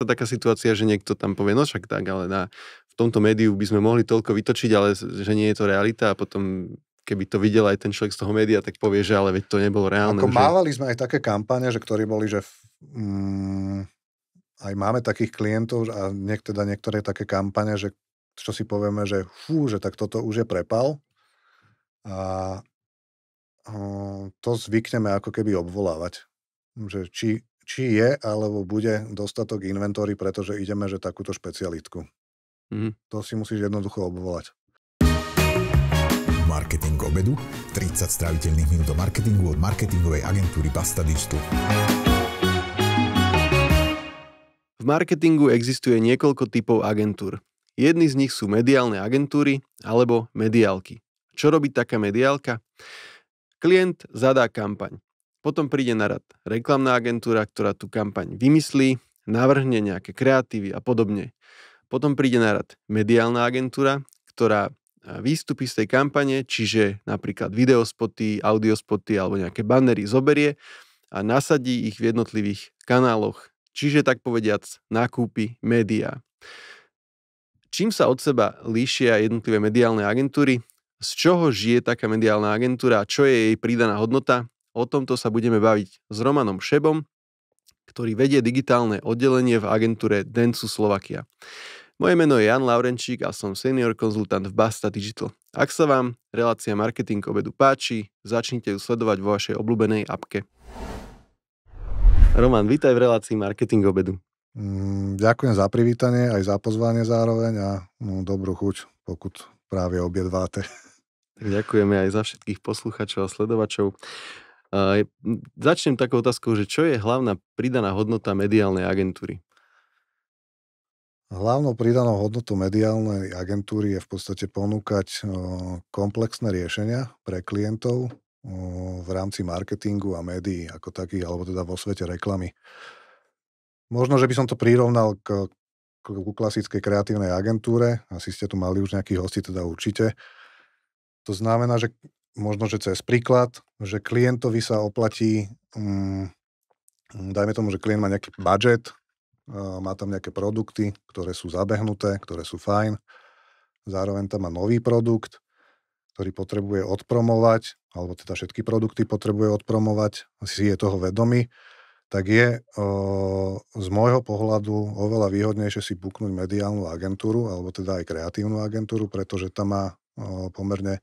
to taká situácia, že niekto tam povie, no však tak, ale na, v tomto médiu by sme mohli toľko vytočiť, ale že nie je to realita a potom keby to videl aj ten človek z toho média, tak povie, že ale veď to nebolo reálne. Ako že... mávali sme aj také kampane, že ktorí boli, že mm, aj máme takých klientov a niek, teda niektoré také kampane, že čo si povieme, že fú, že tak toto už je prepal. A to zvykneme ako keby obvolávať. Že či či je alebo bude dostatok inventory, pretože ideme, že takúto špecialitku. Mm. To si musíš jednoducho obvolať. Marketing obedu. 30 straviteľných minút do marketingu od marketingovej agentúry Basta Digital. V marketingu existuje niekoľko typov agentúr. Jedni z nich sú mediálne agentúry alebo mediálky. Čo robí taká mediálka? Klient zadá kampaň. Potom príde na rad reklamná agentúra, ktorá tú kampaň vymyslí, navrhne nejaké kreatívy a podobne. Potom príde na rad mediálna agentúra, ktorá e, výstupy z tej kampane, čiže napríklad videospoty, audiospoty alebo nejaké bannery zoberie a nasadí ich v jednotlivých kanáloch, čiže tak povediac nákupy médiá. Čím sa od seba líšia jednotlivé mediálne agentúry? Z čoho žije taká mediálna agentúra? Čo je jej pridaná hodnota? O tomto sa budeme baviť s Romanom Šebom, ktorý vedie digitálne oddelenie v agentúre Densu Slovakia. Moje meno je Jan Laurenčík a som senior konzultant v Basta Digital. Ak sa vám relácia Marketing obedu páči, začnite ju sledovať vo vašej obľúbenej apke. Roman, vítaj v relácii Marketing obedu. Mm, ďakujem za privítanie, aj za pozvanie zároveň a no, dobrú chuť, pokud práve objedváte. ďakujeme aj za všetkých posluchačov a sledovačov začnem takou otázkou, že čo je hlavná pridaná hodnota mediálnej agentúry? Hlavnou pridanou hodnotou mediálnej agentúry je v podstate ponúkať komplexné riešenia pre klientov v rámci marketingu a médií ako takých, alebo teda vo svete reklamy. Možno, že by som to prirovnal k, k, k klasickej kreatívnej agentúre, asi ste tu mali už nejakých hostí, teda určite. To znamená, že možno, že cez príklad, že klientovi sa oplatí, um, dajme tomu, že klient má nejaký budget, uh, má tam nejaké produkty, ktoré sú zabehnuté, ktoré sú fajn, zároveň tam má nový produkt, ktorý potrebuje odpromovať, alebo teda všetky produkty potrebuje odpromovať, si je toho vedomý, tak je z môjho pohľadu oveľa výhodnejšie si buknúť mediálnu agentúru, alebo teda aj kreatívnu agentúru, pretože tam má pomerne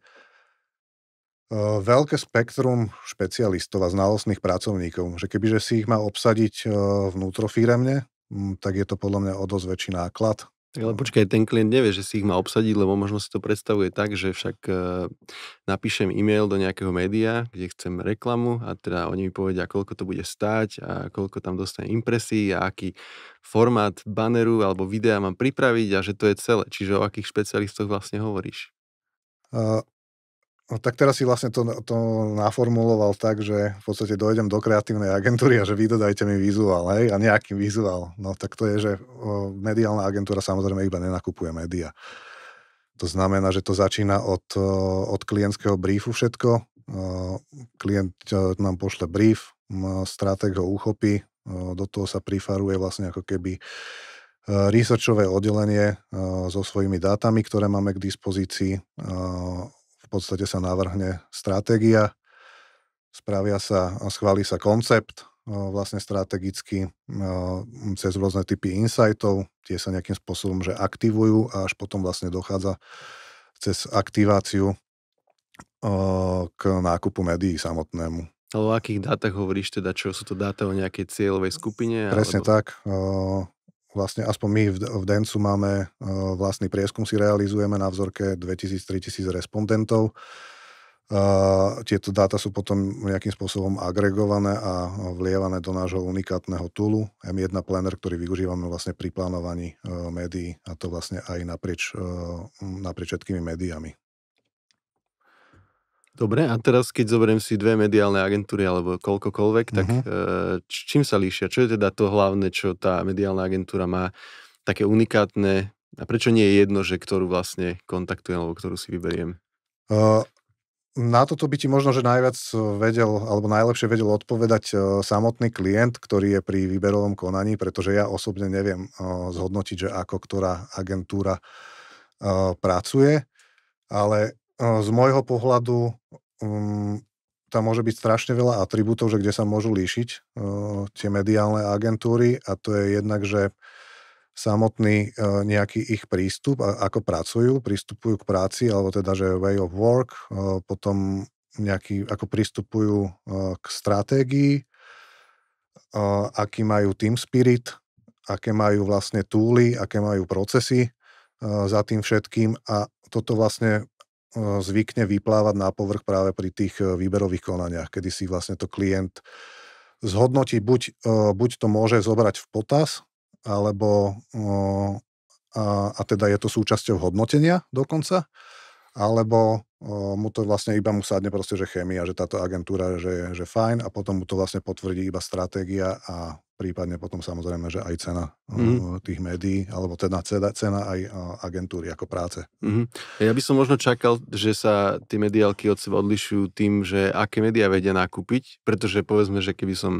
Eh, veľké spektrum špecialistov a znalostných pracovníkov, že kebyže si ich má obsadiť eh, vnútrofíremne, hm, tak je to podľa mňa o dosť väčší náklad. Tak ale hm. počkaj, ten klient nevie, že si ich má obsadiť, lebo možno si to predstavuje tak, že však eh, napíšem e-mail do nejakého média, kde chcem reklamu a teda oni mi povedia, koľko to bude stáť a koľko tam dostane impresí a aký formát baneru alebo videa mám pripraviť a že to je celé. Čiže o akých špecialistoch vlastne hovoríš? No tak teraz si vlastne to, to naformuloval tak, že v podstate dojdem do kreatívnej agentúry a že vy dodajte mi vizuál, hej, a nejaký vizuál. No tak to je, že o, mediálna agentúra samozrejme iba nenakupuje média. To znamená, že to začína od, od klientského briefu všetko. Klient e, nám pošle brief, stratek ho uchopí, do toho sa prifaruje vlastne ako keby e, researchové oddelenie e, so svojimi dátami, ktoré máme k dispozícii v podstate sa navrhne stratégia, spravia sa, a schválí sa koncept, vlastne strategicky cez rôzne typy insightov, tie sa nejakým spôsobom, že aktivujú a až potom vlastne dochádza cez aktiváciu k nákupu médií samotnému. Ale o akých dátach hovoríš teda? Čo sú to dáta o nejakej cieľovej skupine? Presne alebo... tak vlastne aspoň my v, Dencu máme e, vlastný prieskum, si realizujeme na vzorke 2000-3000 respondentov. E, tieto dáta sú potom nejakým spôsobom agregované a vlievané do nášho unikátneho toolu M1 Planner, ktorý využívame vlastne pri plánovaní e, médií a to vlastne aj naprieč, naprieč všetkými médiami. Dobre, a teraz keď zoberiem si dve mediálne agentúry alebo koľkokoľvek, tak uh-huh. čím sa líšia? Čo je teda to hlavné, čo tá mediálna agentúra má také unikátne a prečo nie je jedno, že ktorú vlastne kontaktujem alebo ktorú si vyberiem? Uh, na toto by ti možno, že najviac vedel, alebo najlepšie vedel odpovedať eh, samotný klient, ktorý je pri výberovom konaní, pretože ja osobne neviem zhodnotiť, že ako ktorá agentúra pracuje, ale Eh, z môjho pohľadu um, tam môže byť strašne veľa atribútov, že kde sa môžu líšiť uh, tie mediálne agentúry a to je jednak, že samotný uh, nejaký ich prístup, a, ako pracujú, prístupujú k práci, alebo teda, že way of work, uh, potom nejaký, ako pristupujú k stratégii, aký majú team spirit, aké majú vlastne túly, aké majú procesy za tým všetkým a toto vlastne E, zvykne vyplávať na povrch práve pri tých e, výberových konaniach, kedy si vlastne to klient zhodnotí, buď, e, buď to môže zobrať v potaz, alebo a, a teda je to súčasťou hodnotenia dokonca, alebo mu to vlastne iba mu sadne proste, že chémia, že táto agentúra, že je že fajn a potom mu to vlastne potvrdí iba stratégia a prípadne potom samozrejme, že aj cena mm. tých médií, alebo teda cena, cena aj eh, agentúry ako práce. Mm. Ja by som možno čakal, že sa tie mediálky od seba odlišujú tým, že aké médiá vedia nakúpiť, pretože povedzme, že keby som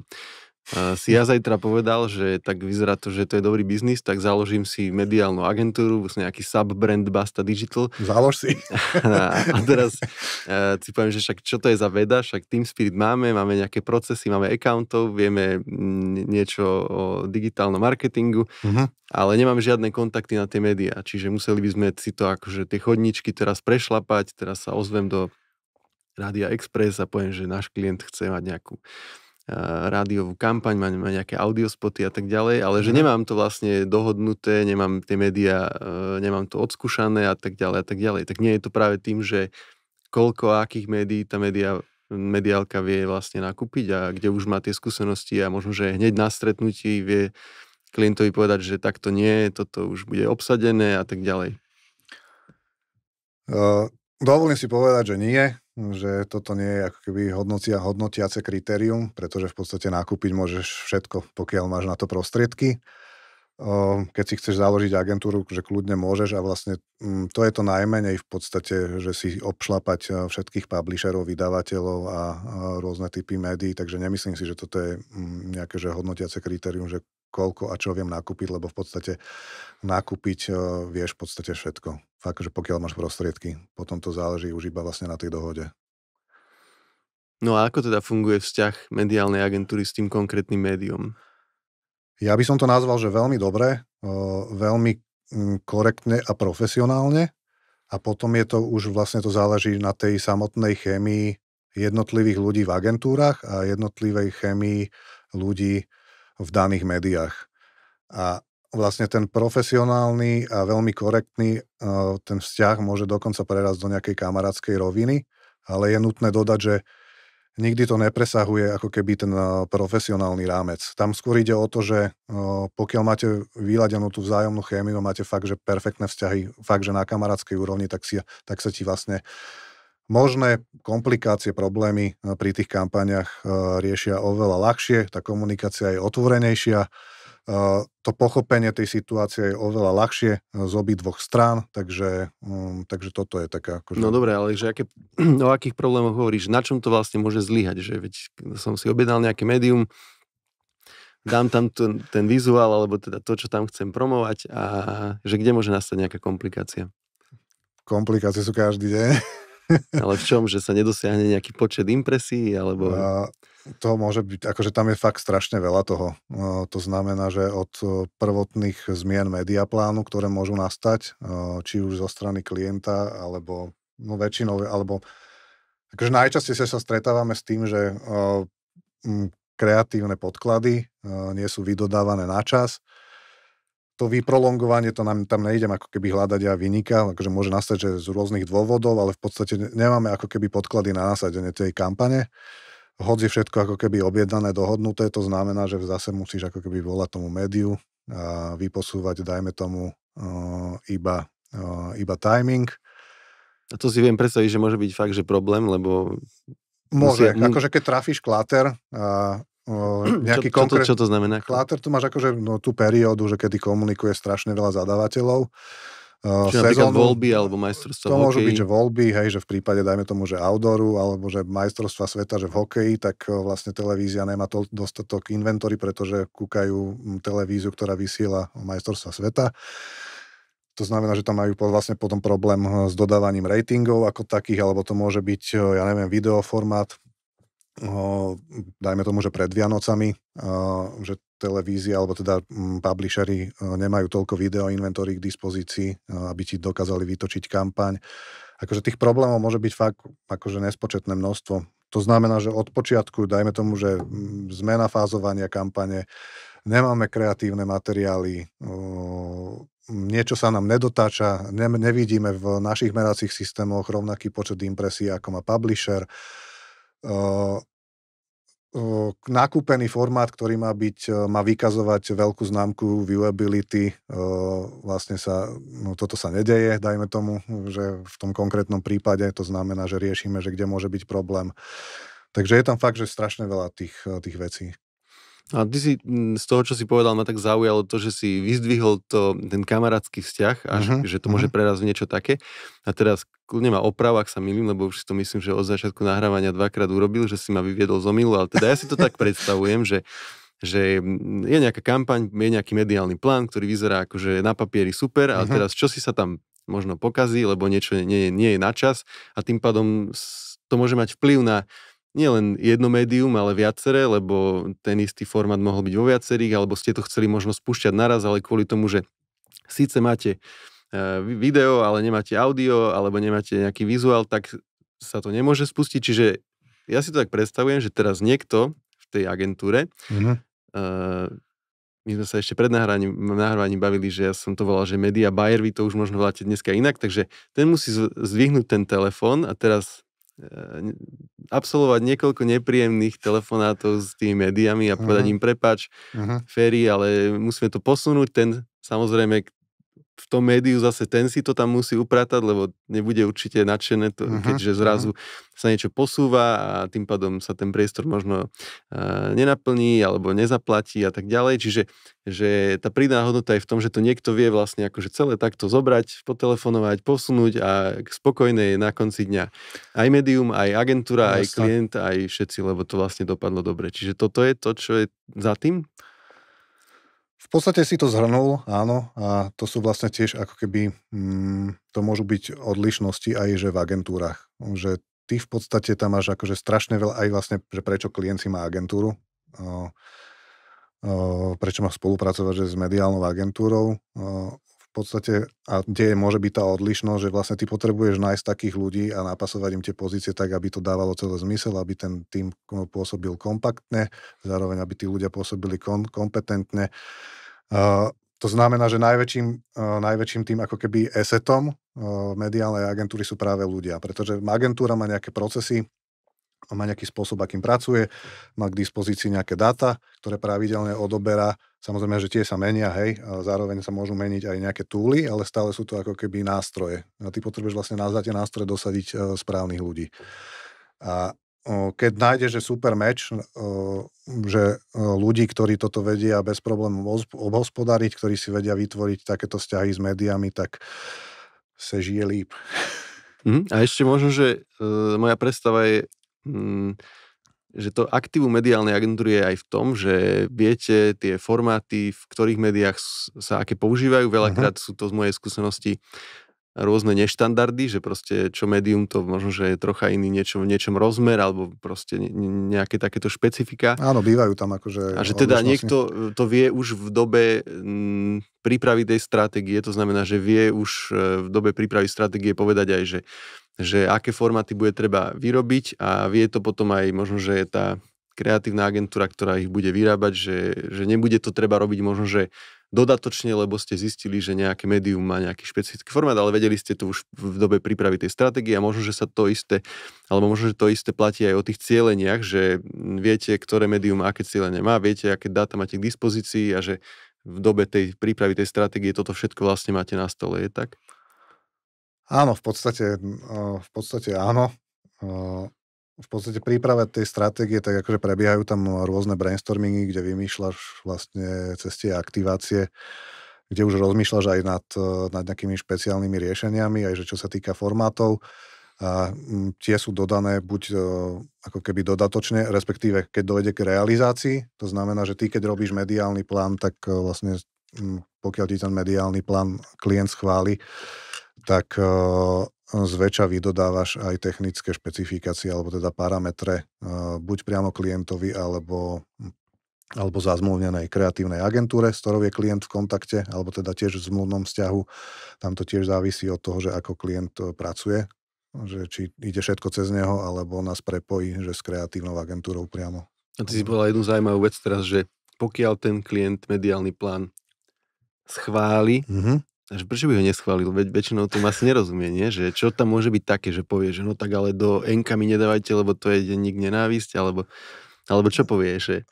si ja zajtra povedal, že tak vyzerá to, že to je dobrý biznis, tak založím si mediálnu agentúru, vlastne nejaký subbrand Basta Digital. Založ si. A, teraz uh, si poviem, že však čo to je za veda, však Team Spirit máme, máme nejaké procesy, máme accountov, vieme niečo o digitálnom marketingu, uh-huh. ale nemáme žiadne kontakty na tie médiá, čiže museli by sme si to akože tie chodničky teraz prešlapať, teraz sa ozvem do Rádia Express a poviem, že náš klient chce mať nejakú rádiovú kampaň, mám nejaké audiospoty a tak ďalej, ale že mhm. nemám to vlastne dohodnuté, nemám tie médiá, e, nemám to odskúšané a tak ďalej a tak ďalej. Tak nie je to práve tým, že koľko akých médií tá médiá mediálka vie vlastne nakúpiť a kde už má tie skúsenosti a možno, že hneď na stretnutí vie klientovi povedať, že takto nie, toto už bude obsadené a tak ďalej. Dovolím si povedať, že nie, že toto nie je ako keby hodnotia, hodnotiace kritérium, pretože v podstate nakúpiť môžeš všetko, pokiaľ máš na to prostriedky. Keď si chceš založiť agentúru, že kľudne môžeš a vlastne mm, to je to najmenej v podstate, že si obšlapať e, všetkých publisherov, vydavateľov a rôzne typy médií, takže nemyslím si, že toto je mm, nejaké že hodnotiace kritérium, že koľko a čo viem nakúpiť, lebo v podstate nakúpiť e, vieš v podstate všetko. Fakt, že pokiaľ máš prostriedky, potom to záleží už iba vlastne na tej dohode. No a ako teda funguje vzťah mediálnej agentúry s tým konkrétnym médium? Ja by som to nazval, že veľmi dobre, e, veľmi mm, korektne a profesionálne a potom je to už vlastne to záleží na tej samotnej chémii jednotlivých ľudí v agentúrach a jednotlivej chémii ľudí v daných médiách. A vlastne ten profesionálny a veľmi korektný e, ten vzťah môže dokonca prerazť do nejakej kamarátskej roviny, ale je nutné dodať, že nikdy to nepresahuje ako keby ten e, profesionálny rámec. Tam skôr ide o to, že e, pokiaľ máte vyladenú tú vzájomnú chémiu, máte fakt, že perfektné vzťahy, fakt, že na kamarátskej úrovni, tak, si, tak sa ti vlastne Možné komplikácie, problémy eh, pri tých kampaniach eh, riešia oveľa ľahšie, tá komunikácia je otvorenejšia, eh, to pochopenie tej situácie je oveľa ľahšie z obi dvoch strán, takže, mm, takže toto je taká... Akože... No dobre, ale že aké, o akých problémoch hovoríš? Na čom to vlastne môže zlyhať? Že veď som si objednal nejaké médium, dám tam ten, ten vizuál, alebo teda to, čo tam chcem promovať a že kde môže nastať nejaká komplikácia? Komplikácie sú každý deň. Ale v čom? Že sa nedosiahne nejaký počet impresí? Alebo... A to môže byť, akože tam je fakt strašne veľa toho. No, to znamená, že od e, prvotných zmien mediaplánu, ktoré môžu nastať, e, či už zo strany klienta, alebo no väčšinou, alebo akože najčastejšie sa stretávame s tým, že e, kreatívne podklady nie sú vydodávané na čas, to vyprolongovanie, to nám tam nejdem ako keby hľadať a vynika, akože môže nastať, že z rôznych dôvodov, ale v podstate nemáme ako keby podklady na nasadenie tej kampane. Hoď je všetko ako keby objednané, dohodnuté, to znamená, že zase musíš ako keby volať tomu médiu a vyposúvať, dajme tomu, uh, iba, uh, iba timing. A to si viem predstaviť, že môže byť fakt, že problém, lebo... Môže, akože keď trafíš kláter nejaký čo, konkrét... Čo to, čo to znamená? Kláter tu máš akože no, tú periódu, že kedy komunikuje strašne veľa zadávateľov. Uh, Čiže sezónu, voľby alebo majstrovstva To môžu byť, že voľby, hej, že v prípade, dajme tomu, že outdooru alebo že majstrovstva sveta, že v hokeji, tak vlastne televízia nemá to, dostatok inventory, pretože kúkajú televíziu, ktorá vysiela majstrovstva sveta. To znamená, že tam majú vlastne potom problém s dodávaním ratingov ako takých, alebo to môže byť, ja neviem, videoformát, No, dajme tomu, že pred Vianocami, že televízia alebo teda mm, publishery e, nemajú toľko inventory k dispozícii, e, aby ti dokázali vytočiť kampaň. Akože tých problémov môže byť fakt akože nespočetné množstvo. To znamená, že od počiatku, dajme tomu, že mm, zmena fázovania kampane, nemáme kreatívne materiály, niečo sa nám nedotáča, nevidíme v našich meracích systémoch rovnaký počet impresí, ako má publisher nakúpený formát, ktorý má byť, e, má vykazovať veľkú známku viewability, vlastne sa, no toto sa nedeje, dajme tomu, že v tom konkrétnom prípade to znamená, že riešime, že kde môže byť problém. Takže je tam fakt, že strašne veľa tých, e, tých vecí. A ty si z toho, čo si povedal, ma tak zaujalo to, že si vyzdvihol to, ten kamarátsky vzťah a uh-huh, mhm, že to môže uh-huh. Mhm. prerazť v niečo také. A teraz kľudne ma oprav, ak sa milím, lebo už si to myslím, že od začiatku nahrávania dvakrát urobil, že si ma vyviedol z omilu, ale teda ja si to tak predstavujem, že že je nejaká kampaň, je nejaký mediálny plán, ktorý vyzerá že na papieri super, ale uh-huh. teraz čo si sa tam možno pokazí, lebo niečo nie, nie je na čas a tým pádom to môže mať vplyv na nielen jedno médium, ale viaceré, lebo ten istý formát mohol byť vo viacerých, alebo ste to chceli možno spúšťať naraz, ale kvôli tomu, že síce máte e, video, ale nemáte audio, alebo nemáte nejaký vizuál, tak sa to nemôže spustiť. Čiže ja si to tak predstavujem, že teraz niekto v tej agentúre, mm-hmm. uh, my sme sa ešte pred nahrávaním bavili, že ja som to volal, že media buyer, vy to už možno voláte dneska inak, takže ten musí zdvihnúť ten telefón a teraz Ehm, absolvovať niekoľko nepríjemných telefonátov s tými médiami a povedať uh-huh. im prepač, uh-huh. Mhm. Ferry, ale musíme to posunúť. Ten samozrejme v tom médiu zase ten si to tam musí upratať, lebo nebude určite nadšené, to, uh-huh, keďže mhm. zrazu uh-huh. sa niečo posúva a tým pádom sa ten priestor možno uh, nenaplní alebo nezaplatí a tak ďalej. Čiže že tá pridaná hodnota je v tom, že to niekto vie vlastne akože celé takto zobrať, potelefonovať, posunúť a spokojné je na konci dňa. Aj médium, aj agentúra, no, aj klient, aj všetci, lebo to vlastne dopadlo dobre. Čiže toto je to, čo je za tým? V podstate si to zhrnul, áno, a to sú vlastne tiež ako keby, mm, to môžu byť odlišnosti aj že v agentúrach, že ty v podstate tam máš akože strašne veľa, aj vlastne, že prečo klient si má agentúru, o, o, prečo má spolupracovať že s mediálnou agentúrou, o, podstate, a kde môže byť tá odlišnosť, že vlastne ty potrebuješ nájsť takých ľudí a napasovať im tie pozície tak, aby to dávalo celé zmysel, aby ten tým pôsobil kompaktne, zároveň aby tí ľudia pôsobili kon- kompetentne. Uh, to znamená, že najväčším, uh, najväčším tým ako keby esetom uh, mediálnej agentúry sú práve ľudia, pretože agentúra má nejaké procesy, má nejaký spôsob, akým pracuje, má k dispozícii nejaké dáta, ktoré pravidelne odoberá Samozrejme, že tie sa menia, hej, a zároveň sa môžu meniť aj nejaké túly, ale stále sú to ako keby nástroje. A ty potrebuješ vlastne na tie nástroje dosadiť e, správnych ľudí. A e, keď nájdeš, že super meč, e, že e, ľudí, ktorí toto vedia bez problémov obhospodariť, ktorí si vedia vytvoriť takéto vzťahy s médiami, tak se žije líp. Mm, a ešte možno, že e, moja predstava je... Mm, že to aktívum mediálnej agentúry je aj v tom, že viete tie formáty, v ktorých médiách sa aké používajú. Mhm. Veľakrát sú to z mojej skúsenosti rôzne neštandardy, že proste čo médium to možno, že je trocha iný niečom, v niečom rozmer alebo proste nejaké takéto špecifika. Áno, bývajú tam akože... A že teda odlišnosti. niekto e, to vie už v dobe prípravy tej stratégie, to znamená, že vie už e, v dobe prípravy stratégie povedať aj, že že aké formáty bude treba vyrobiť a vie to potom aj možno, že je tá kreatívna agentúra, ktorá ich bude vyrábať, že, že nebude to treba robiť možno, že dodatočne, lebo ste zistili, že nejaké médium má nejaký špecifický formát, ale vedeli ste to už v dobe prípravy tej stratégie a možno, že sa to isté, alebo možno, že to isté platí aj o tých cieleniach, že viete, ktoré médium aké cieľenie má, viete, aké dáta máte k dispozícii a že v dobe tej prípravy tej stratégie toto všetko vlastne máte na stole, je tak? Áno, v podstate, eh, v podstate áno. Eh, v podstate príprava tej stratégie, tak akože prebiehajú tam rôzne brainstormingy, kde vymýšľaš vlastne cestie a aktivácie, kde už rozmýšľaš aj nad, eh, nad nejakými špeciálnymi riešeniami, aj že čo sa týka formátov a mm, tie sú dodané buď ako keby dodatočne, respektíve keď dojde k realizácii, to znamená, že ty keď robíš mediálny plán, tak vlastne mm, pokiaľ ti ten mediálny plán klient schváli, tak eh, zväčša vydodávaš aj technické špecifikácie alebo teda parametre eh, buď priamo klientovi alebo alebo zazmluvnenej kreatívnej agentúre, s ktorou je klient v kontakte, alebo teda tiež v zmluvnom vzťahu. Tam to tiež závisí od toho, že ako klient eh, pracuje, že či ide všetko cez neho, alebo nás prepojí, že s kreatívnou agentúrou priamo. A ty si bola jednu zaujímavú vec teraz, že pokiaľ ten klient mediálny plán schváli, mm-hmm že prečo by ho neschválil, veď väčšinou to asi nerozumie, nie? Že čo tam môže byť také, že povie, že no tak ale do Enka mi nedávajte, lebo to je denník nenávisť, alebo, alebo čo povie, že...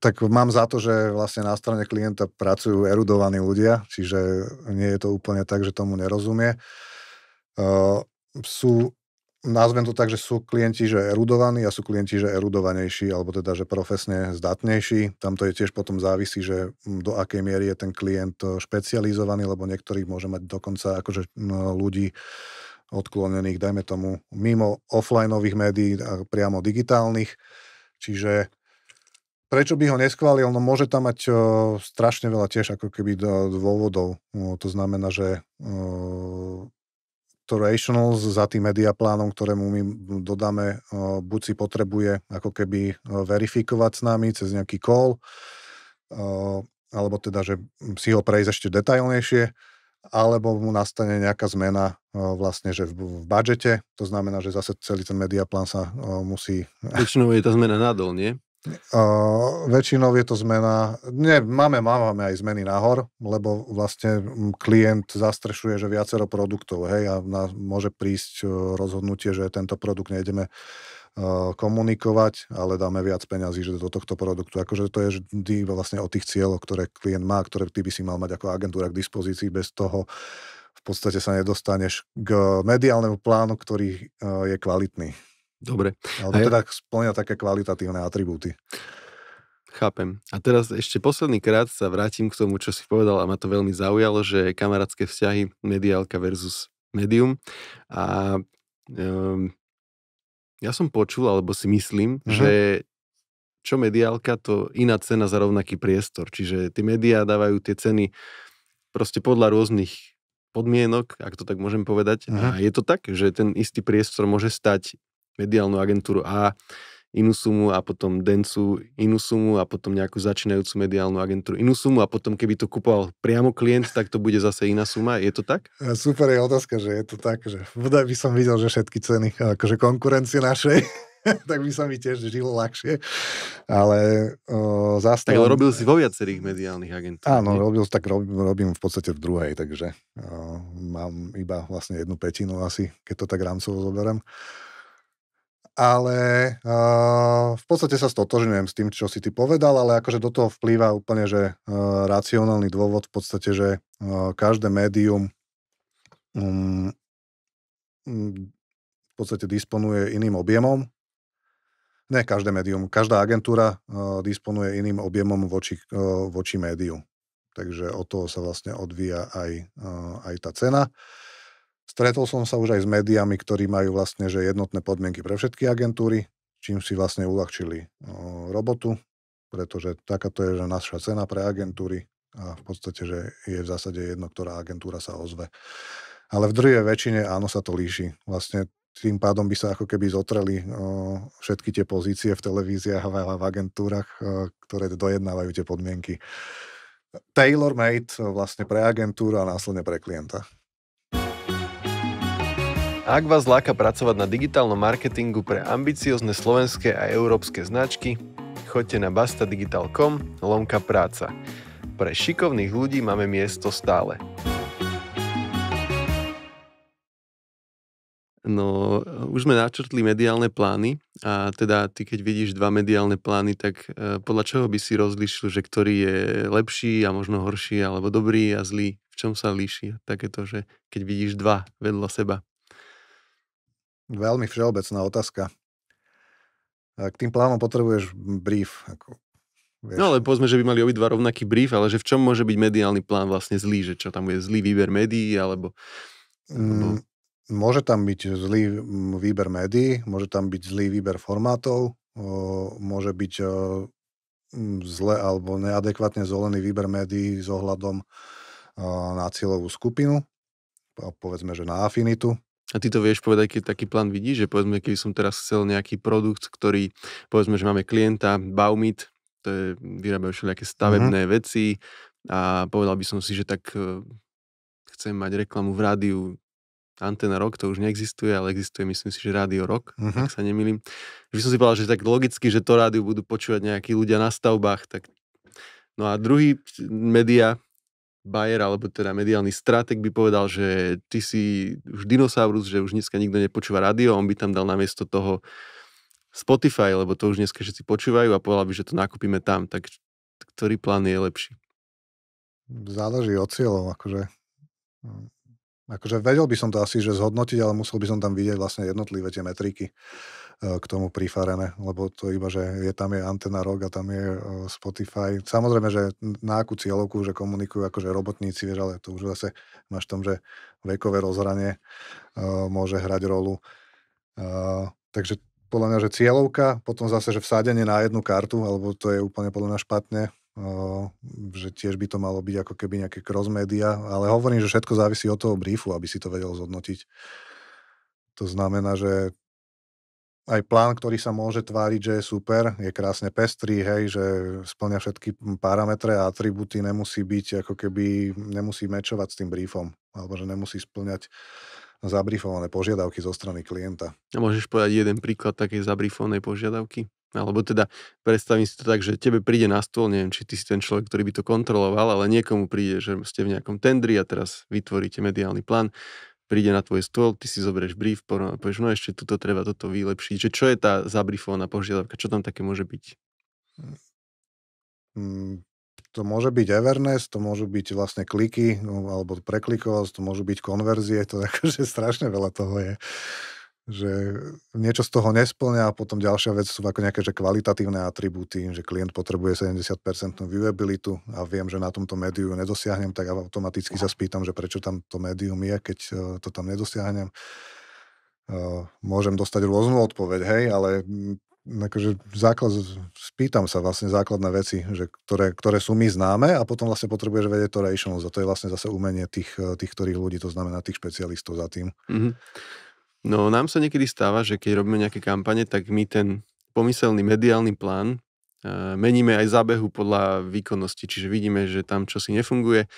Tak mám za to, že vlastne na strane klienta pracujú erudovaní ľudia, čiže nie je to úplne tak, že tomu nerozumie. Uh, sú nazvem to tak, že sú klienti, že erudovaní a sú klienti, že erudovanejší, alebo teda, že profesne zdatnejší. Tam to je tiež potom závisí, že do akej miery je ten klient e, špecializovaný, lebo niektorých môže mať dokonca akože ľudí odklonených, dajme tomu, mimo offlineových médií a priamo digitálnych. Čiže prečo by ho neskválil? No môže tam mať o, e, strašne veľa tiež ako keby dôvodov. No, to znamená, že o, e, Rationals za tým mediaplánom, ktorému my dodáme, buď si potrebuje ako keby verifikovať s nami cez nejaký call, alebo teda, že si ho prejsť ešte detailnejšie, alebo mu nastane nejaká zmena vlastne, že v, v budžete, to znamená, že zase celý ten mediaplán sa musí... Väčšinou je tá zmena nadol, nie? Uh, väčšinou je to zmena, nie, máme, máme aj zmeny nahor, lebo vlastne klient zastrešuje, že viacero produktov, hej, a na, môže prísť e, rozhodnutie, že tento produkt nejdeme e, komunikovať, ale dáme viac peňazí že do tohto produktu. Akože to je vždy vlastne o tých cieľoch, ktoré klient má, ktoré ty by si mal mať ako agentúra k dispozícii bez toho, v podstate sa nedostaneš k mediálnemu plánu, ktorý e, je kvalitný. Dobre. Alebo ja... Teda splňa také kvalitatívne atribúty. Chápem. A teraz ešte posledný krát sa vrátim k tomu, čo si povedal a ma to veľmi zaujalo, že kamarátske vzťahy mediálka versus medium. A um, ja som počul, alebo si myslím, mhm. že čo mediálka, to iná cena za rovnaký priestor. Čiže tie médiá dávajú tie ceny proste podľa rôznych podmienok, ak to tak môžem povedať. Mhm. A je to tak, že ten istý priestor môže stať mediálnu agentúru A, inú sumu a potom Dencu inú sumu a potom nejakú začínajúcu mediálnu agentúru inú sumu a potom keby to kupoval priamo klient, tak to bude zase iná suma. Je to tak? E, super je otázka, že je to tak, že by som videl, že všetky ceny e, akože konkurencie našej tak by sa mi tiež žilo ľahšie. Ale o, zase... Tak, ale robil si vo viacerých mediálnych agentúr. Áno, robil, tak rob, robím v podstate v druhej, takže o, mám iba vlastne jednu petinu asi, keď to tak rámcovo zoberiem ale uh, v podstate sa stotožňujem s tým, čo si ty povedal, ale akože do toho vplýva úplne, že uh, racionálny dôvod v podstate, že uh, každé médium um, um, v podstate disponuje iným objemom. Ne každé médium, každá agentúra uh, disponuje iným objemom voči, uh, voči médiu. Takže od toho sa vlastne odvíja aj, uh, aj tá cena. Uh, Stretol som sa už aj s médiami, ktorí majú vlastne že jednotné podmienky pre všetky agentúry, čím si vlastne uľahčili robotu, pretože takáto je že naša cena pre agentúry a v podstate, že je v zásade jedno, ktorá agentúra sa ozve. Ale v druhej väčšine áno sa to líši. Vlastne tým pádom by sa ako keby zotreli o, všetky tie pozície v televíziách a v agentúrach, o, ktoré dojednávajú tie podmienky. Tailor-made vlastne pre agentúru a následne pre klienta. Ak vás láka pracovať na digitálnom marketingu pre ambiciozne slovenské a európske značky, choďte na bastadigital.com lomka práca. Pre šikovných ľudí máme miesto stále. No, už sme načrtli mediálne plány a teda ty keď vidíš dva mediálne plány, tak e, podľa čoho by si rozlišil, že ktorý je lepší a možno horší, alebo dobrý a zlý? V čom sa líši takéto, že keď vidíš dva vedľa seba? Veľmi všeobecná otázka. A k tým plánom potrebuješ brief. Ako, no, vieš. No ale povedzme, že by mali obidva rovnaký brief, ale že v čom môže byť mediálny plán vlastne zlý? Že čo tam je zlý výber médií, alebo... alebo... Mm, môže tam byť zlý mm, výber médií, môže tam byť zlý výber formátov, môže byť mm, zle alebo neadekvátne zvolený výber médií s ohľadom na cieľovú skupinu, povedzme, že na afinitu, a ty to vieš povedať, keď taký plán vidíš, že povedzme, keby som teraz chcel nejaký produkt, ktorý, povedzme, že máme klienta Baumit, to je, vyrábajú všelijaké stavebné uh-huh. veci a povedal by som si, že tak e, chcem mať reklamu v rádiu Antena Rock, to už neexistuje, ale existuje myslím si, že Rádio Rock, uh-huh. ak mhm. sa nemýlim. Že som si povedal, že tak logicky, že to rádiu budú počúvať nejakí ľudia na stavbách, tak No a druhý média, Bayer, alebo teda mediálny stratek by povedal, že ty si už dinosaurus, že už dneska nikto nepočúva rádio, on by tam dal namiesto toho Spotify, lebo to už dneska všetci počúvajú a povedal by, že to nakúpime tam. Tak ktorý plán je lepší? Záleží od cieľov, akože. Mm. Akože vedel by som to asi, že zhodnotiť, ale musel by som tam vidieť vlastne jednotlivé tie metriky. Eh, k tomu prifárené, lebo to iba, že je, tam je Antena Rock a tam je eh, Spotify. Samozrejme, že na akú cieľovku, že komunikujú akože robotníci, vieš, ale to už zase máš tom, že vekové rozhranie uh, môže hrať rolu. Uh, takže podľa mňa, že cieľovka, potom zase, že vsádenie na jednu kartu, alebo to je úplne podľa mňa špatne, že tiež by to malo byť ako keby nejaké cross-media, ale hovorím, že všetko závisí od toho briefu, aby si to vedel zhodnotiť. To znamená, že aj plán, ktorý sa môže tváriť, že je super, je krásne pestrý, hej, že splňa všetky parametre a atributy, nemusí byť ako keby, nemusí mečovať s tým briefom, alebo že nemusí splňať zabrifované požiadavky zo strany klienta. A môžeš povedať jeden príklad takej zabrifovanej požiadavky? Alebo teda predstavím si to tak, že tebe príde na stôl, neviem, či ty si ten človek, ktorý by to kontroloval, ale niekomu príde, že ste v nejakom tendri a teraz vytvoríte mediálny plán príde na tvoj stôl, ty si zoberieš brief, povieš, no ešte tuto treba toto vylepšiť. Že čo je tá zabriefovaná požiadavka? Čo tam také môže byť? Hmm, to môže byť Everness, to môžu byť vlastne kliky, no, alebo preklikovosť, to môžu byť konverzie, to akože strašne veľa toho je že niečo z toho nesplňa a potom ďalšia vec sú ako nejaké že kvalitatívne atribúty, že klient potrebuje 70% viewabilitu a viem, že na tomto médiu nedosiahnem, tak automaticky sa spýtam, že prečo tam to médium je, keď e, to tam nedosiahnem. E, môžem dostať rôznu odpoveď, hej, ale akože základ, spýtam sa vlastne základné veci, že ktoré, ktoré sú my známe a potom vlastne potrebuješ vedieť to rationals a to je vlastne zase umenie tých, e, tých ktorých ľudí, to znamená tých špecialistov za tým. Mm-hmm. No nám sa niekedy stáva, že keď robíme nejaké kampane, tak my ten pomyselný mediálny plán e, meníme aj zábehu podľa výkonnosti, čiže vidíme, že tam čo si nefunguje,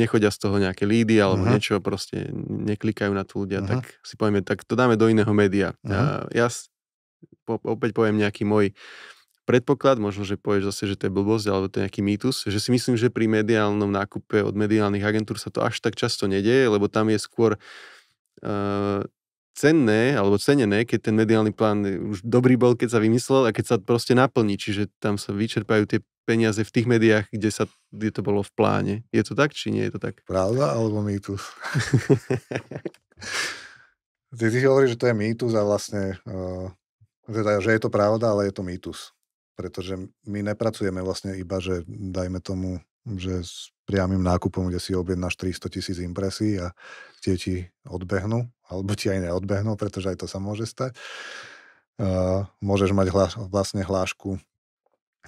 nechodia z toho nejaké lídy alebo uh-huh. niečo, proste neklikajú na to ľudia, uh-huh. tak si povieme, tak to dáme do iného média. Uh-huh. ja po, opäť poviem nejaký môj predpoklad, možno, že povieš zase, že to je blbosť, alebo to je nejaký mýtus, že si myslím, že pri mediálnom nákupe od mediálnych agentúr sa to až tak často nedieje, lebo tam je skôr uh, cenné alebo cenené, keď ten mediálny plán už dobrý bol, keď sa vymyslel a keď sa proste naplní, čiže tam sa vyčerpajú tie peniaze v tých médiách, kde, sa, kde to bolo v pláne. Je to tak, či nie je to tak? Pravda alebo mýtus? ty, ty hovoríš, že to je mýtus a vlastne, uh, teda, že je to pravda, ale je to mýtus. Pretože my nepracujeme vlastne iba, že dajme tomu, že s priamým nákupom, kde si objednáš 300 tisíc impresí a tie ti odbehnú alebo ti aj neodbehnú, pretože aj to sa môže stať. môžeš mať hláš, vlastne hlášku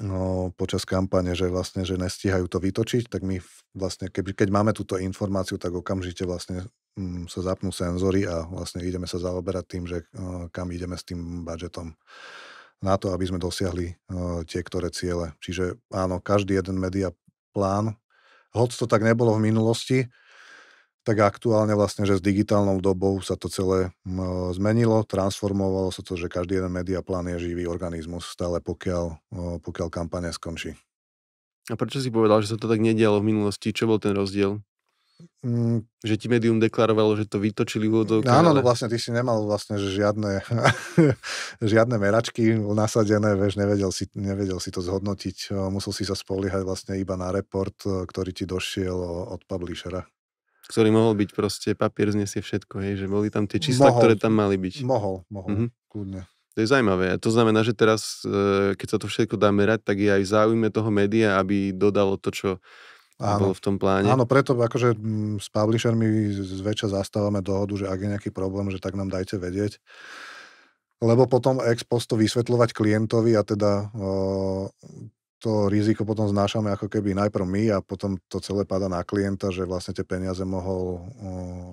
no, počas kampane, že vlastne, že nestíhajú to vytočiť, tak my vlastne, keby, keď máme túto informáciu, tak okamžite vlastne mm, sa zapnú senzory a vlastne ideme sa zaoberať tým, že kam ideme s tým budžetom na to, aby sme dosiahli tie ktoré ciele. Čiže áno, každý jeden media plán, hoď to tak nebolo v minulosti, tak aktuálne vlastne, že s digitálnou dobou sa to celé zmenilo, transformovalo sa to, že každý jeden mediaplán je živý organizmus stále pokiaľ, pokiaľ kampania skončí. A prečo si povedal, že sa to tak nedialo v minulosti? Čo bol ten rozdiel? Mm. Že ti médium deklarovalo, že to vytočili no, Áno, no vlastne ty si nemal vlastne že žiadne, žiadne meračky nasadené, vieš, nevedel si, nevedel si to zhodnotiť. Musel si sa spoliehať vlastne iba na report, ktorý ti došiel od publishera ktorý mohol byť proste, papier znesie všetko, hej, že boli tam tie čísla, mohol, ktoré tam mali byť. Mohol, mohol, mm-hmm. kľudne. To je zaujímavé. A to znamená, že teraz, e, keď sa to všetko dá merať, tak je aj v záujme toho média, aby dodalo to, čo Áno. bolo v tom pláne. Áno, preto akože mm, s publishermi zväčša zastávame dohodu, že ak je nejaký problém, že tak nám dajte vedieť. Lebo potom ex posto vysvetľovať klientovi a teda to riziko potom znášame ako keby najprv my a potom to celé pada na klienta, že vlastne tie peniaze mohol uh,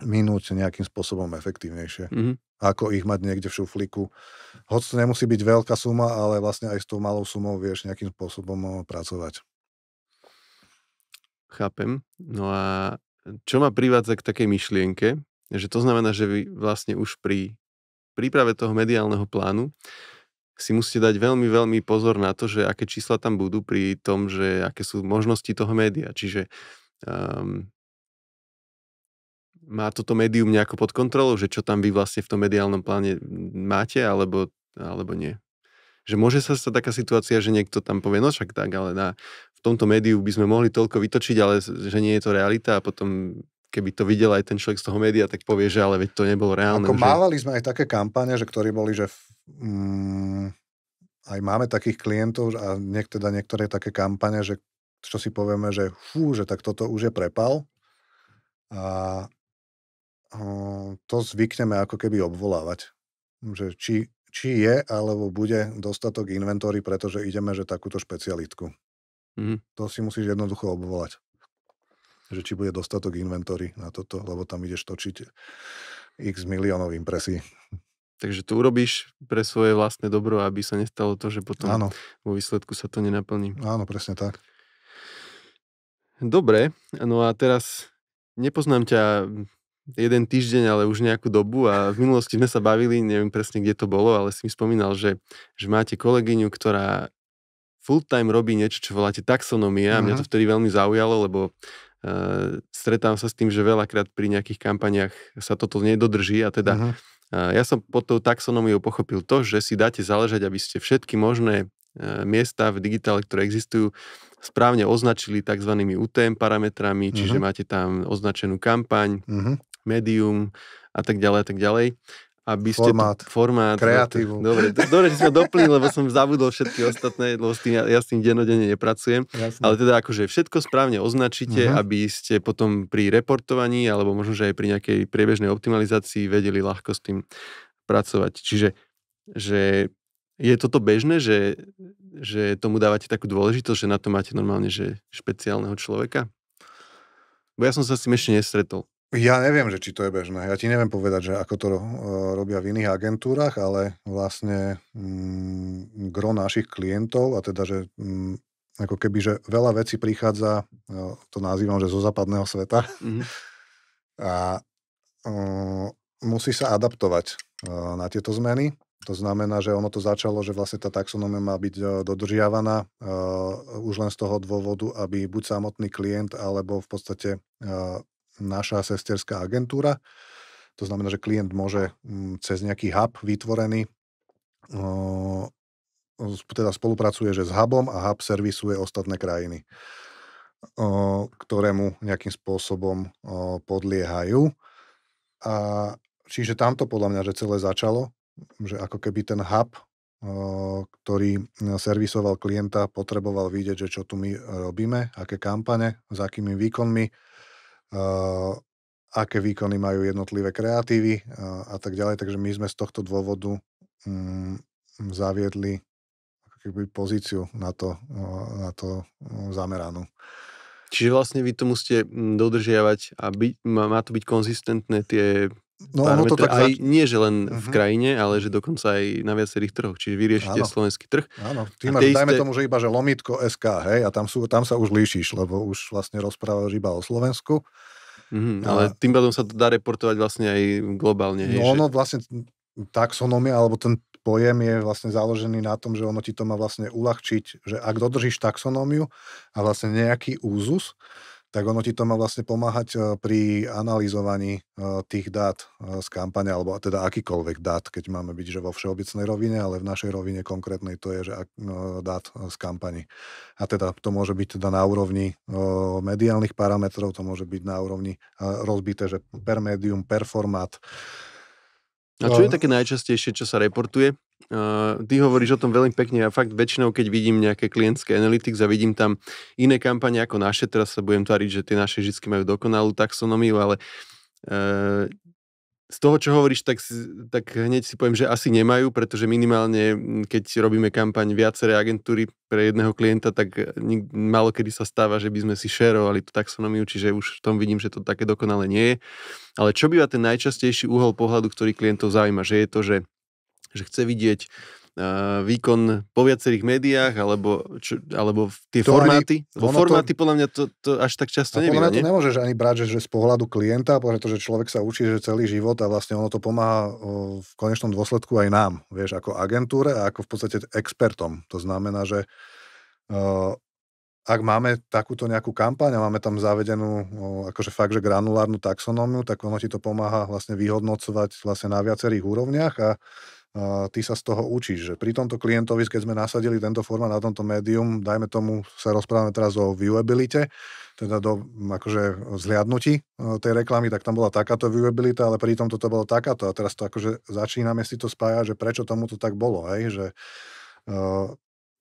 minúť nejakým spôsobom efektívnejšie. Mm-hmm. Ako ich mať niekde v šuflíku. Hoď to nemusí byť veľká suma, ale vlastne aj s tou malou sumou vieš nejakým spôsobom eh, pracovať. Chápem. No a čo ma privádza k takej myšlienke, že to znamená, že vy vlastne už pri príprave toho mediálneho plánu si musíte dať veľmi, veľmi pozor na to, že aké čísla tam budú pri tom, že aké sú možnosti toho média. Čiže um, má toto médium nejako pod kontrolou, že čo tam vy vlastne v tom mediálnom pláne máte, alebo, alebo nie. Že môže sa stať taká situácia, že niekto tam povie, no však tak, ale na, v tomto médiu by sme mohli toľko vytočiť, ale že nie je to realita a potom keby to videl aj ten človek z toho média, tak povie, že ale veď to nebolo reálne. Ako že... mávali sme aj také kampane, že ktorí boli, že mm, aj máme takých klientov a niek, teda niektoré také kampane, že čo si povieme, že fú, že tak toto už je prepal. A to zvykneme ako keby obvolávať. Že či, či je alebo bude dostatok inventory, pretože ideme, že takúto špecialitku. Mm. To si musíš jednoducho obvolať že či bude dostatok inventory na toto, lebo tam ideš točiť x miliónov impresí. Takže to urobíš pre svoje vlastné dobro, aby sa nestalo to, že potom Áno. vo výsledku sa to nenaplní. Áno, presne tak. Dobre, no a teraz nepoznám ťa jeden týždeň, ale už nejakú dobu a v minulosti sme sa bavili, neviem presne, kde to bolo, ale si mi spomínal, že, že máte kolegyňu, ktorá full time robí niečo, čo voláte taxonomia a mňa mhm. to vtedy veľmi zaujalo, lebo Ehm, stretám sa s tým, že veľakrát pri nejakých kampaniach sa toto nedodrží a teda uh-huh. ja som pod tou taxonomiou pochopil to, že si dáte záležať, aby ste všetky možné e, miesta v digitále, ktoré existujú, správne označili tzv. UTM parametrami, čiže uh-huh. máte tam označenú kampaň, uh-huh. médium a tak ďalej a tak ďalej aby ste formát, formát kreatívu. No, dobre, dobre, že sme doplnili, lebo som zabudol všetky ostatné, lebo s tým ja, ja s tým denodene nepracujem. Jasne. Ale teda akože všetko správne označíte, uh-huh. aby ste potom pri reportovaní alebo možno, že aj pri nejakej priebežnej optimalizácii vedeli ľahko s tým pracovať. Čiže že je toto bežné, že, že tomu dávate takú dôležitosť, že na to máte normálne že špeciálneho človeka? Bo ja som sa s tým ešte nestretol. Ja neviem, že či to je bežné. Ja ti neviem povedať, že ako to eh, robia v iných agentúrach, ale vlastne mm, gro našich klientov, a teda, že mm, ako keby, že veľa vecí prichádza, eh, to nazývam, že zo západného sveta, mm-hmm. a eh, musí sa adaptovať na tieto zmeny. To znamená, že ono to začalo, že vlastne tá taxonomia má byť dodržiavaná uh, už len z toho dôvodu, aby buď samotný klient, alebo v podstate uh, naša sesterská agentúra. To znamená, že klient môže mm, cez nejaký hub vytvorený teda spolupracuje že s hubom a hub servisuje ostatné krajiny, ktorému nejakým spôsobom podliehajú. A čiže tamto podľa mňa, že celé začalo, že ako keby ten hub, ktorý e, servisoval klienta, potreboval vidieť, že čo tu my robíme, aké kampane, s akými výkonmi, Eh, aké výkony majú jednotlivé kreatívy eh, a tak ďalej. Takže my sme z tohto dôvodu um, zaviedli keby pozíciu na to, eh, na to zameranú. Čiže vlastne vy to musíte mm, dodržiavať a by, má, to byť konzistentné tie no, parametre, to tak aj za... nie že len uh-huh. v mhm. krajine, ale že mhm. dokonca aj na viacerých trhoch. Čiže vyriešite ano. slovenský trh. Áno, tým dajme isté... dajme tomu, že iba že lomitko SK, hej, a tam, sú, tam sa už líšiš, lebo už vlastne rozprávaš iba o Slovensku Mm-hmm, ale a... tým pádom sa to dá reportovať vlastne aj globálne. No hej, ono že... vlastne taxonomia, alebo ten pojem je vlastne založený na tom, že ono ti to má vlastne uľahčiť, že ak dodržíš taxonómiu a vlastne nejaký úzus, tak ono ti to má vlastne pomáhať eh, pri analyzovaní eh, tých dát eh, z kampane, alebo teda akýkoľvek dát, keď máme byť že vo všeobecnej rovine, ale v našej rovine konkrétnej to je že dát z kampani. A teda to môže byť teda na úrovni mediálnych parametrov, to môže byť na úrovni rozbité, že per medium, per formát. A čo je také najčastejšie, čo sa reportuje? Uh, ty hovoríš o tom veľmi pekne. Ja fakt väčšinou, keď vidím nejaké klientské analytics a vidím tam iné kampane ako naše, teraz sa budem tvariť, že tie naše vždy majú dokonalú taxonomiu, ale uh, z toho, čo hovoríš, tak, tak hneď si poviem, že asi nemajú, pretože minimálne, mm, keď robíme kampaň viaceré agentúry pre jedného klienta, tak nik- kedy sa stáva, že by sme si šerovali tú taxonomiu, čiže už v tom vidím, že to také dokonale nie je. Ale čo býva ten najčastejší uhol pohľadu, ktorý klientov zaujíma? Že je to, že že chce vidieť eh, výkon po viacerých médiách, alebo, čo, alebo tie to formáty. Ani, vo formáty to, podľa mňa to, to až tak často nevie. Podľa mňa to nemôžeš ani brať, že, že z pohľadu klienta, pretože človek sa učí že celý život a vlastne ono to pomáha eh, v konečnom dôsledku aj nám, vieš, ako agentúre a ako v podstate expertom. To znamená, že uh, ak máme takúto nejakú kampaň a máme tam zavedenú o, akože fakt, že granulárnu taxonómiu, tak ono ti to pomáha vlastne vyhodnocovať vlastne na viacerých úrovniach a ty sa z toho učíš. Že pri tomto klientovi, keď sme nasadili tento formát na tomto médium, dajme tomu, sa rozprávame teraz o viewability, teda do akože zliadnutí e, tej reklamy, tak tam bola takáto viewability, ale pri tom toto bolo takáto. A teraz to akože začíname si to spájať, že prečo tomu to tak bolo, hej? že e,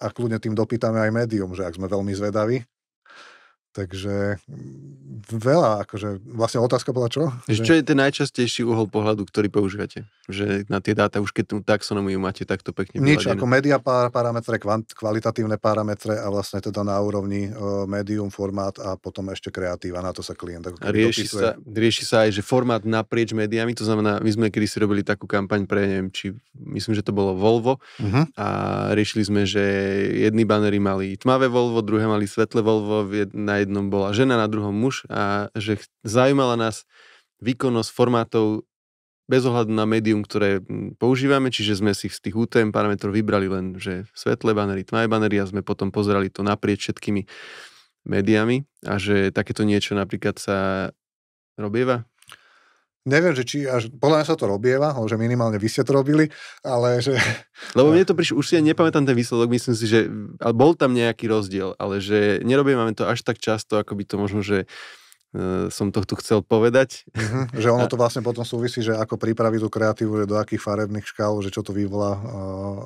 a kľudne tým dopýtame aj médium, že ak sme veľmi zvedaví, Takže mm, veľa, akože vlastne otázka bola čo? Že... Čo je ten najčastejší uhol pohľadu, ktorý používate? Že na tie dáta, už keď tú taxonomiu máte takto pekne Nič, vyladené. ako media parametre, kvant, kvalitatívne parametre a vlastne teda na úrovni e, médium, formát a potom ešte kreatíva, na to sa klient ako rieši sa, rieši sa aj, že formát naprieč médiami, to znamená, my sme kedy si robili takú kampaň pre, neviem, či myslím, že to bolo Volvo uh-huh. a riešili sme, že jedni banery mali tmavé Volvo, druhé mali svetlé Volvo, jedna jednom bola žena, na druhom muž a že zaujímala nás výkonnosť formátov bez ohľadu na médium, ktoré používame, čiže sme si z tých UTM parametrov vybrali len, že svetlé banery, tmavé banery a sme potom pozerali to naprieč všetkými médiami a že takéto niečo napríklad sa robieva Neviem, že či až, podľa mňa sa to robieva, že minimálne vy ste to robili, ale že... Lebo mne to prišlo, už si ja nepamätám ten výsledok, myslím si, že bol tam nejaký rozdiel, ale že nerobíme to až tak často, ako by to možno, že Eh, som tohto chcel povedať. Mm-hmm, že ono to vlastne potom súvisí, že ako pripraviť tú kreatívu, že do akých farebných škál, že čo to vyvolá.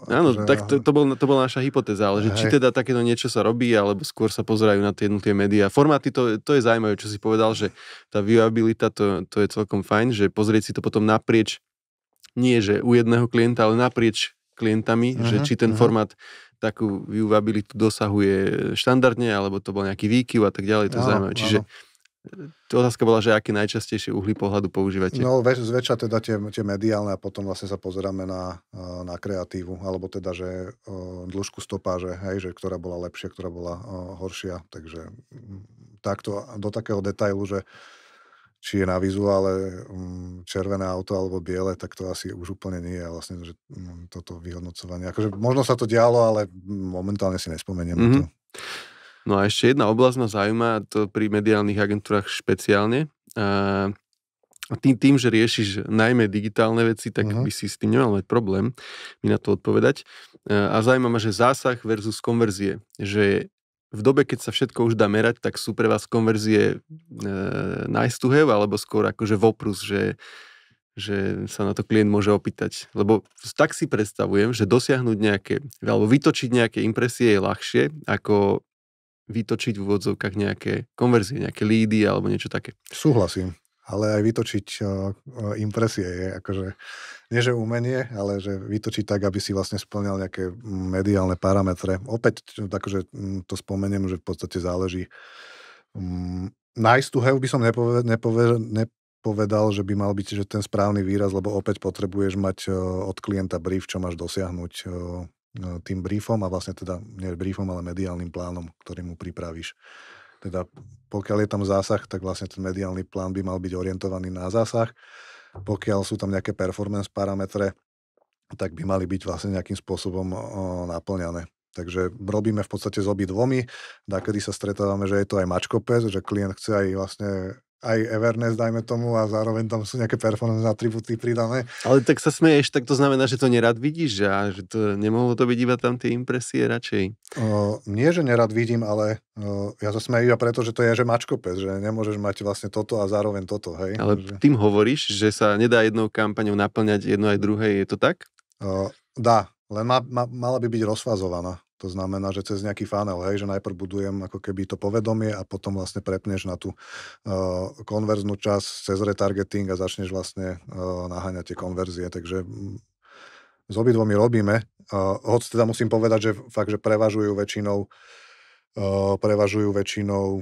Eh, áno, že... Akože- tak to, to, bol, to bola naša hypotéza, ale že Hej. či teda takéto niečo sa robí, alebo skôr sa pozerajú na tie jednotlivé médiá. Formáty, to, to je zaujímavé, čo si povedal, že tá viewabilita, to, to je celkom fajn, že pozrieť si to potom naprieč, nie že u jedného klienta, ale naprieč klientami, mm-hmm, že mhm, či ten mm-hmm. formát takú viewabilitu dosahuje štandardne, alebo to bol nejaký výkyv a tak ďalej, to je zaujímavé. Čiže áno Otázka bola, že aký najčastejšie uhly pohľadu používate? No, väč- zväčša teda tie, tie mediálne a potom vlastne sa pozeráme na, e, na kreatívu, alebo teda, že e, dĺžku stopáže, hej, že ktorá bola lepšia, ktorá bola e, horšia, takže mm, takto do takého detailu, že či je na vizuále mm, červené auto alebo biele, tak to asi už úplne nie je vlastne že, mm, toto vyhodnocovanie. Akože možno sa to dialo, ale momentálne si nespomeniem mm-hmm. na to. Mhm. No a ešte jedna oblasť nás zaujíma, to pri mediálnych agentúrach špeciálne. A tým, tým, že riešiš najmä digitálne veci, tak uh-huh. by si s tým nemal mať problém mi na to odpovedať. E, a zaujíma ma, že zásah versus konverzie. Že v dobe, keď sa všetko už dá merať, tak sú pre vás konverzie e, nice to have, alebo skôr akože voprus, že, že sa na to klient môže opýtať. Lebo tak si predstavujem, že dosiahnuť nejaké, alebo vytočiť nejaké impresie je ľahšie, ako vytočiť v úvodzovkách nejaké konverzie, nejaké lídy alebo niečo také. Súhlasím, ale aj vytočiť uh, impresie je akože, nie že umenie, ale že vytočiť tak, aby si vlastne splňal nejaké mediálne parametre. Opäť akože mm, to spomeniem, že v podstate záleží um, nájsť tú by som nepove, nepove, nepovedal, že by mal byť že ten správny výraz, lebo opäť potrebuješ mať eh, od klienta brief, čo máš dosiahnuť, E, tým briefom a vlastne teda, nie briefom, ale mediálnym plánom, ktorý mu pripravíš. Teda pokiaľ je tam zásah, tak vlastne ten mediálny plán by mal byť orientovaný na zásah. Pokiaľ sú tam nejaké performance parametre, tak by mali byť vlastne nejakým spôsobom o, e, naplňané. Takže robíme v podstate s obi dvomi, Dakedy sa stretávame, že je to aj mačkopes, že klient chce aj vlastne aj Everness, dajme tomu, a zároveň tam sú nejaké performance atributy pridané. Ale tak sa smeješ, tak to znamená, že to nerad vidíš že, že to, nemohlo to byť iba tam tie impresie radšej. O, nie, že nerad vidím, ale o, ja sa smejím iba preto, že to je, že pes, že nemôžeš mať vlastne toto a zároveň toto, hej. Ale že... tým hovoríš, že sa nedá jednou kampaňou naplňať jedno aj druhé, je to tak? O, dá, len má, má, mala by byť rozfazovaná. To znamená, že cez nejaký funnel, hej, že najprv budujem ako keby to povedomie a potom vlastne prepneš na tú uh, konverznú časť cez retargeting a začneš vlastne uh, naháňať tie konverzie. Takže s mm, s obidvomi robíme. Uh, eh, hoc teda musím povedať, že fakt, že prevažujú väčšinou uh, prevažujú väčšinou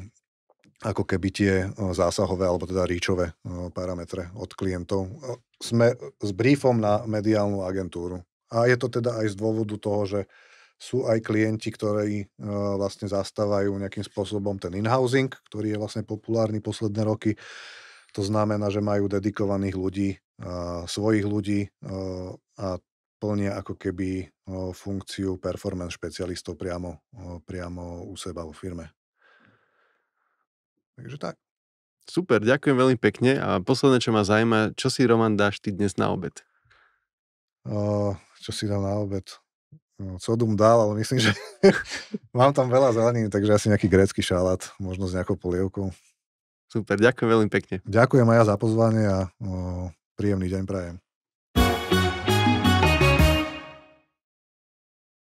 ako keby tie zásahové alebo teda ríčové parametre od klientov. sme s briefom na mediálnu agentúru. A je to teda aj z dôvodu toho, že uh, sú aj klienti, ktorí uh, vlastne zastávajú nejakým spôsobom ten in-housing, ktorý je vlastne populárny posledné roky. To znamená, že majú dedikovaných ľudí, uh, svojich ľudí uh, a plnia ako keby funkciu performance špecialistov priamo, priamo u seba vo firme. Takže tak. Super, ďakujem veľmi pekne a posledné, čo ma zaujíma, čo si Roman dáš ty dnes na obed? čo si dám na obed? sodum no, dal, ale myslím, že mám tam veľa zeleniny, takže asi nejaký grécky šalát, možno s nejakou polievkou. Super, ďakujem veľmi pekne. Ďakujem aj ja za pozvanie a o, no, príjemný deň prajem.